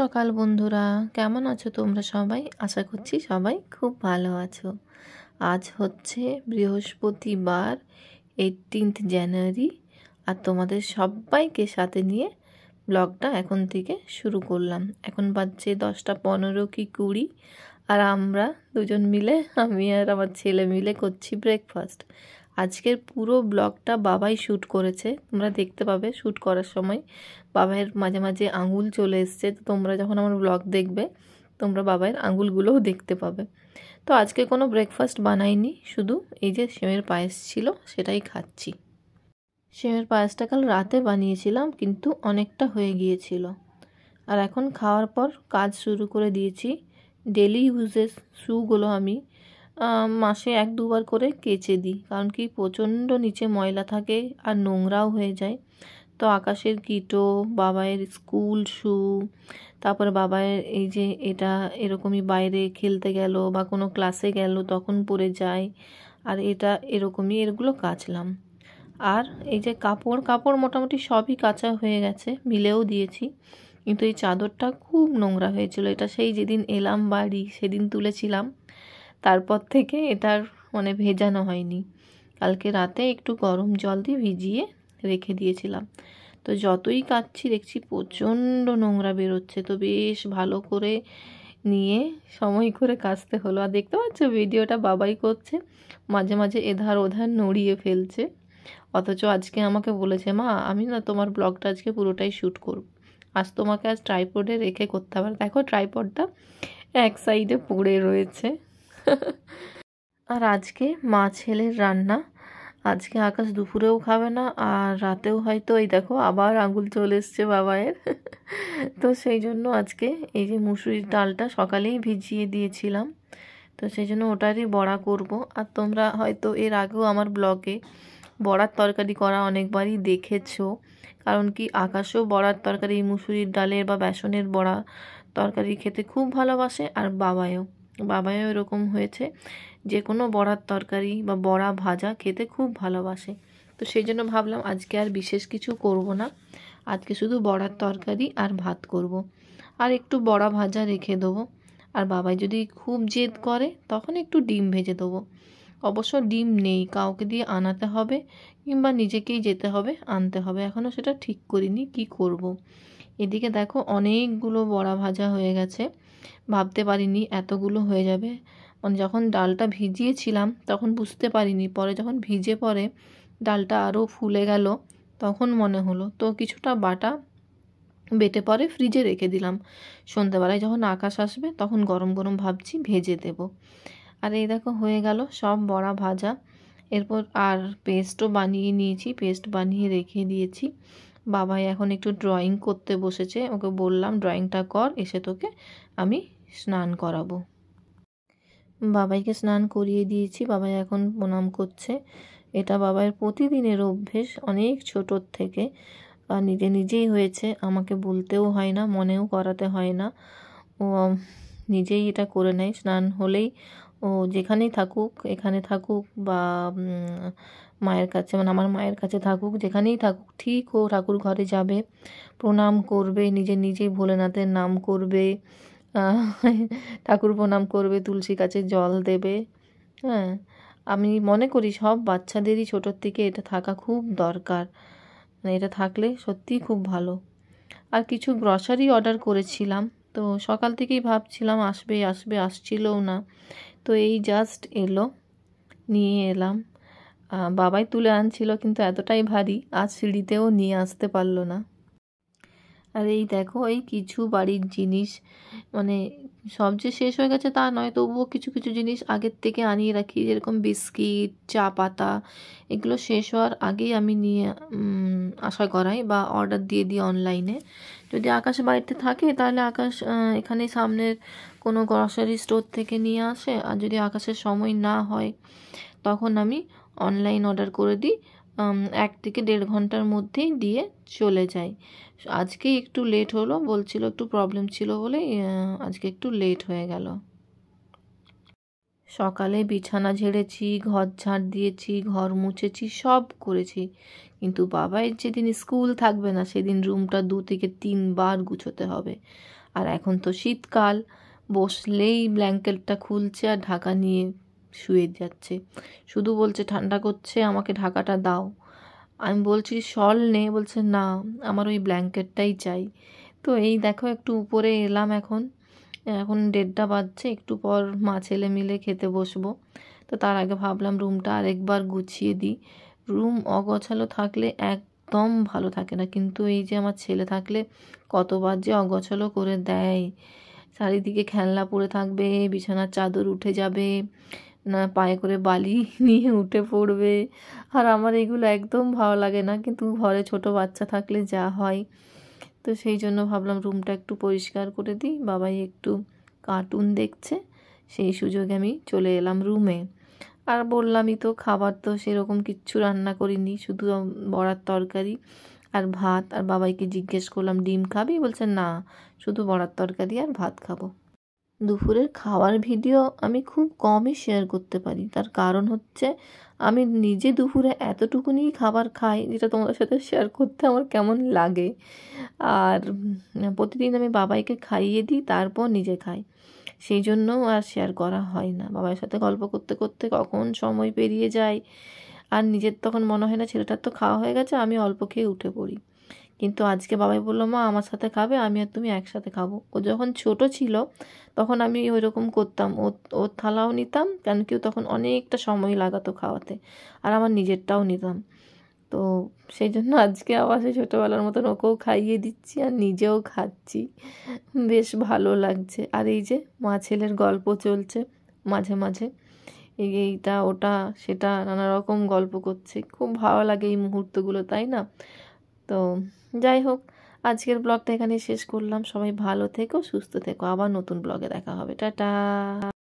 সকাল বন্ধুরা কেমন আছো তোমরা সবাই আশা করছি সবাই খুব ভালো আছো আজ হচ্ছে বৃহস্পতিবার এইটিনথ জানুয়ারি আর তোমাদের সবাইকে সাথে নিয়ে ব্লগটা এখন থেকে শুরু করলাম এখন বাজছে দশটা পনেরো কি কুড়ি আর আমরা দুজন মিলে আমি আর আমার ছেলে মিলে করছি ব্রেকফাস্ট আজকের পুরো ব্লগটা বাবাই শ্যুট করেছে তোমরা দেখতে পাবে শ্যুট করার সময় বাবাইয়ের মাঝে মাঝে আঙুল চলে এসছে তো তোমরা যখন আমার ব্লগ দেখবে তোমরা বাবাইয়ের আঙুলগুলোও দেখতে পাবে তো আজকে কোনো ব্রেকফাস্ট বানাইনি শুধু এই যে সেমের পায়েস ছিল সেটাই খাচ্ছি সেমের পায়েসটা কাল রাতে বানিয়েছিলাম কিন্তু অনেকটা হয়ে গিয়েছিল আর এখন খাওয়ার পর কাজ শুরু করে দিয়েছি ডেলি ইউজেস শুগুলো আমি মাসে এক দুবার করে কেচে দিই কারণ কি প্রচণ্ড নিচে ময়লা থাকে আর নোংরাও হয়ে যায় তো আকাশের কিটো বাবায়ের স্কুল শু তারপর বাবায়ের এই যে এটা এরকমই বাইরে খেলতে গেল বা কোনো ক্লাসে গেল তখন পরে যায় আর এটা এরকমই এরগুলো কাচলাম আর এই যে কাপড় কাপড় মোটামুটি সবই কাঁচা হয়ে গেছে মিলেও দিয়েছি কিন্তু এই চাদরটা খুব নোংরা হয়েছিল এটা সেই যেদিন এলাম বাড়ি সেদিন তুলেছিলাম তারপর থেকে এটার মানে ভেজানো হয়নি কালকে রাতে একটু গরম জল দিয়ে ভিজিয়ে রেখে দিয়েছিলাম তো যতই কাচ্ছি দেখছি প্রচণ্ড নোংরা বেরোচ্ছে তো বেশ ভালো করে নিয়ে সময় করে কাচতে হলো আর দেখতে পাচ্ছ ভিডিওটা বাবাই করছে মাঝে মাঝে এধার ওধার নড়িয়ে ফেলছে অথচ আজকে আমাকে বলেছে মা আমি না তোমার ব্লগটা আজকে পুরোটাই শ্যুট করব আজ তোমাকে আজ ট্রাইপডে রেখে করতে হবে দেখো ট্রাইপডটা এক সাইডে পড়ে রয়েছে আর আজকে মা ছেলের রান্না আজকে আকাশ দুপুরেও খাবে না আর রাতেও হয়তো এই দেখো আবার আঙুল চলে এসছে বাবায়ের তো সেই জন্য আজকে এই যে মুসুরির ডালটা সকালেই ভিজিয়ে দিয়েছিলাম তো সেই জন্য ওটারই বড়া করব আর তোমরা হয়তো এর আগেও আমার ব্লগে বড়ার তরকারি করা অনেকবারই দেখেছো কারণ কি আকাশও বড়ার তরকারি মুসুরির ডালের বা বেসনের বড়া তরকারি খেতে খুব ভালোবাসে আর বাবায়ও বাবায়ও এরকম হয়েছে যে কোনো বড়ার তরকারি বা বড়া ভাজা খেতে খুব ভালোবাসে তো সেই জন্য ভাবলাম আজকে আর বিশেষ কিছু করব না আজকে শুধু বড়ার তরকারি আর ভাত করব। আর একটু বড়া ভাজা রেখে দেবো আর বাবাই যদি খুব জেদ করে তখন একটু ডিম ভেজে দেবো অবশ্য ডিম নেই কাউকে দিয়ে আনাতে হবে কিংবা নিজেকেই যেতে হবে আনতে হবে এখনও সেটা ঠিক করিনি কি করব। এদিকে দেখো অনেকগুলো বড়া ভাজা হয়ে গেছে ভাবতে পারিনি এতগুলো হয়ে যাবে মানে যখন ডালটা ভিজিয়েছিলাম তখন বুঝতে পারিনি পরে যখন ভিজে পরে ডালটা আরও ফুলে গেল তখন মনে হলো তো কিছুটা বাটা বেটে পরে ফ্রিজে রেখে দিলাম সন্ধেবেলায় যখন আকাশ আসবে তখন গরম গরম ভাবছি ভেজে দেব আর এই দেখো হয়ে গেল সব বড়া ভাজা এরপর আর পেস্টও বানিয়ে নিয়েছি পেস্ট বানিয়ে রেখে দিয়েছি বাবাই এখন একটু ড্রয়িং করতে বসেছে ওকে বললাম ড্রয়িংটা কর এসে তোকে আমি স্নান করাবো বাবাইকে স্নান করিয়ে দিয়েছি বাবাই এখন প্রণাম করছে এটা বাবাইয়ের প্রতিদিনের অভ্যেস অনেক ছোটোর থেকে নিজে নিজেই হয়েছে আমাকে বলতেও হয় না মনেও করাতে হয় না ও নিজেই এটা করে নেয় স্নান হলেই ও যেখানেই থাকুক এখানে থাকুক বা মায়ের কাছে মানে আমার মায়ের কাছে থাকুক যেখানেই থাকুক ঠিক ও ঠাকুর ঘরে যাবে প্রণাম করবে নিজে নিজেই ভোলেনাথের নাম করবে ঠাকুর প্রণাম করবে তুলসী গাছে জল দেবে হ্যাঁ আমি মনে করি সব বাচ্চাদেরই ছোটোর থেকে এটা থাকা খুব দরকার মানে এটা থাকলে সত্যিই খুব ভালো আর কিছু গ্রসারি অর্ডার করেছিলাম তো সকাল থেকেই ভাবছিলাম আসবে আসবে আসছিলও না তো এই জাস্ট এলো নিয়ে এলাম বাবাই তুলে আনছিল কিন্তু এতটাই ভারী আজ সিঁড়িতেও নিয়ে আসতে পারলো না আর এই দেখো এই কিছু বাড়ির জিনিস মানে সব যে শেষ হয়ে গেছে তা নয় তবুও কিছু কিছু জিনিস আগের থেকে আনিয়ে রাখি যেরকম বিস্কিট চা পাতা এগুলো শেষ হওয়ার আগেই আমি নিয়ে আশা করাই বা অর্ডার দিয়ে দিই অনলাইনে যদি আকাশ বাড়িতে থাকে তাহলে আকাশ এখানে সামনের কোনো গ্রসারি স্টোর থেকে নিয়ে আসে আর যদি আকাশের সময় না হয় তখন আমি অনলাইন অর্ডার করে দিই এক থেকে দেড় ঘন্টার মধ্যেই দিয়ে চলে যাই আজকে একটু লেট হলো বলছিল একটু প্রবলেম ছিল বলে আজকে একটু লেট হয়ে গেল সকালে বিছানা ঝেড়েছি ঘর ঝাড় দিয়েছি ঘর মুছেছি সব করেছি কিন্তু বাবাই যেদিন স্কুল থাকবে না সেদিন রুমটা দু থেকে তিনবার গুছোতে হবে আর এখন তো শীতকাল বসলেই ব্ল্যাঙ্কেটটা খুলছে আর ঢাকা নিয়ে শুয়ে যাচ্ছে শুধু বলছে ঠান্ডা করছে আমাকে ঢাকাটা দাও আমি বলছি শল নে বলছে না আমার ওই ব্ল্যাঙ্কেটটাই চাই তো এই দেখো একটু উপরে এলাম এখন এখন দেড়টা বাজছে একটু পর মা ছেলে মিলে খেতে বসবো তো তার আগে ভাবলাম রুমটা আরেকবার গুছিয়ে দিই রুম অগোছালো থাকলে একদম ভালো থাকে না কিন্তু এই যে আমার ছেলে থাকলে কতবার যে অগোছালো করে দেয় চারিদিকে খেলনা পড়ে থাকবে বিছানার চাদর উঠে যাবে না পায়ে করে বালি নিয়ে উঠে পড়বে আর আমার এগুলো একদম ভালো লাগে না কিন্তু ঘরে ছোট বাচ্চা থাকলে যা হয় তো সেই জন্য ভাবলাম রুমটা একটু পরিষ্কার করে দিই বাবাই একটু কার্টুন দেখছে সেই সুযোগে আমি চলে এলাম রুমে আর বললামই তো খাবার তো সেরকম কিচ্ছু রান্না করিনি শুধু বড়ার তরকারি আর ভাত আর বাবাইকে জিজ্ঞেস করলাম ডিম খাবি বলছে না শুধু বড়ার তরকারি আর ভাত খাবো দুপুরের খাওয়ার ভিডিও আমি খুব কমই শেয়ার করতে পারি তার কারণ হচ্ছে আমি নিজে দুপুরে এতটুকুনি খাবার খাই যেটা তোমাদের সাথে শেয়ার করতে আমার কেমন লাগে আর প্রতিদিন আমি বাবাইকে খাইয়ে দিই তারপর নিজে খাই সেই জন্য আর শেয়ার করা হয় না বাবার সাথে গল্প করতে করতে কখন সময় পেরিয়ে যায় আর নিজের তখন মনে হয় না ছেলেটার তো খাওয়া হয়ে গেছে আমি অল্প খেয়ে উঠে পড়ি কিন্তু আজকে বাবাই বললো মা আমার সাথে খাবে আমি আর তুমি একসাথে খাবো ও যখন ছোট ছিল তখন আমি ওই রকম করতাম ও ওর থালাও নিতাম কেন কেউ তখন অনেকটা সময় লাগাতো খাওয়াতে আর আমার নিজেরটাও নিতাম তো সেই জন্য আজকে আবার সেই ছোটোবেলার মতন ওকেও খাইয়ে দিচ্ছি আর নিজেও খাচ্ছি বেশ ভালো লাগছে আর এই যে মা ছেলের গল্প চলছে মাঝে মাঝে এইটা ওটা সেটা নানা রকম গল্প করছে খুব ভালো লাগে এই মুহূর্তগুলো তাই না তো যাই হোক আজকের ব্লগটা এখানে শেষ করলাম সবাই ভালো থেকো সুস্থ থেকো আবার নতুন ব্লগে দেখা হবে টাটা